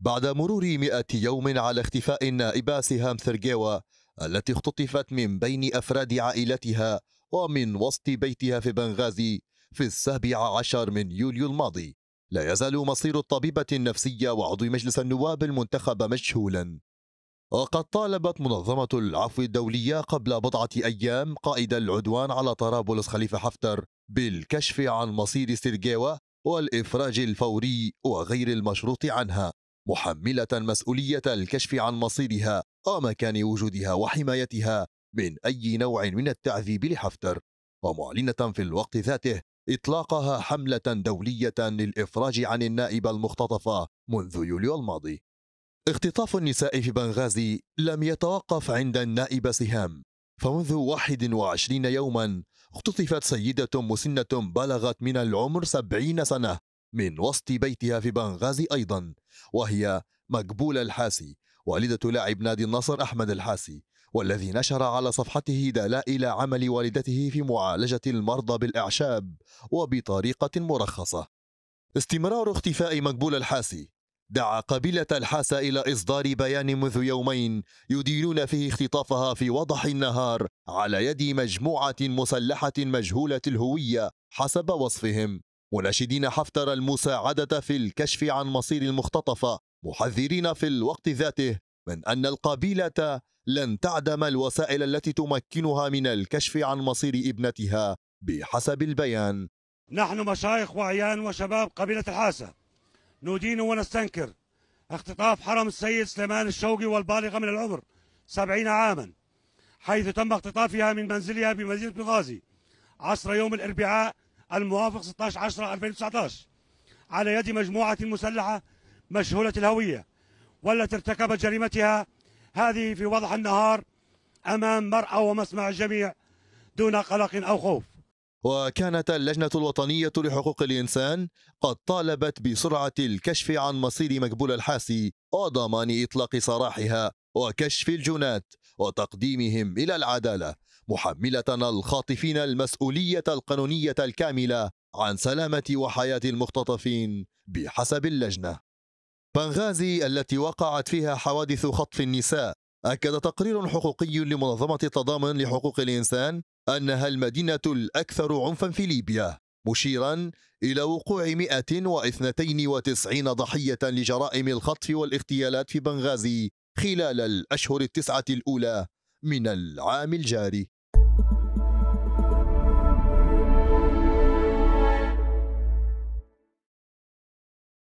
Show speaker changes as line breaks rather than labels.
بعد مرور مئة يوم على اختفاء النائبة سهام ثرجيوا التي اختطفت من بين أفراد عائلتها ومن وسط بيتها في بنغازي في السابع عشر من يوليو الماضي لا يزال مصير الطبيبة النفسية وعضو مجلس النواب المنتخب مجهولا وقد طالبت منظمة العفو الدولية قبل بضعة أيام قائد العدوان على طرابلس خليفة حفتر بالكشف عن مصير سيرجيوا والإفراج الفوري وغير المشروط عنها محملة مسؤولية الكشف عن مصيرها ومكان وجودها وحمايتها من أي نوع من التعذيب لحفتر ومعلنة في الوقت ذاته إطلاقها حملة دولية للإفراج عن النائبة المختطفة منذ يوليو الماضي اختطاف النساء في بنغازي لم يتوقف عند النائبة سهام فمنذ 21 يوما اختطفت سيدة مسنة بلغت من العمر 70 سنة من وسط بيتها في بنغازي أيضا وهي مقبول الحاسي والدة لاعب نادي النصر أحمد الحاسي والذي نشر على صفحته دلائل عمل والدته في معالجة المرضى بالأعشاب وبطريقة مرخصة استمرار اختفاء مقبول الحاسي دعا قبيلة الحاسة إلى إصدار بيان منذ يومين يدينون فيه اختطافها في وضح النهار على يد مجموعة مسلحة مجهولة الهوية حسب وصفهم مناشدين حفتر المساعدة في الكشف عن مصير المختطفة محذرين في الوقت ذاته من أن القبيلة لن تعدم الوسائل التي تمكنها من الكشف عن مصير ابنتها بحسب البيان
نحن مشايخ وعيان وشباب قبيلة الحاسة ندين ونستنكر اختطاف حرم السيد سليمان الشوقي والبالغة من العمر سبعين عاما حيث تم اختطافها من منزلها بمدينة بغازي عصر يوم الأربعاء الموافق 16 10 2019 على يد مجموعة مسلحة مشهولة الهوية والتي ارتكبت جريمتها هذه في وضح النهار أمام مرأى ومسمع الجميع دون قلق أو خوف
وكانت اللجنة الوطنية لحقوق الإنسان قد طالبت بسرعة الكشف عن مصير مقبول الحاسي وضمان إطلاق سراحها وكشف الجنات وتقديمهم إلى العدالة محملة الخاطفين المسؤولية القانونية الكاملة عن سلامة وحياة المختطفين بحسب اللجنة بنغازي التي وقعت فيها حوادث خطف النساء أكد تقرير حقوقي لمنظمة التضامن لحقوق الإنسان أنها المدينة الأكثر عنفا في ليبيا مشيرا إلى وقوع 192 ضحية لجرائم الخطف والاغتيالات في بنغازي خلال الأشهر التسعة الأولى من العام الجاري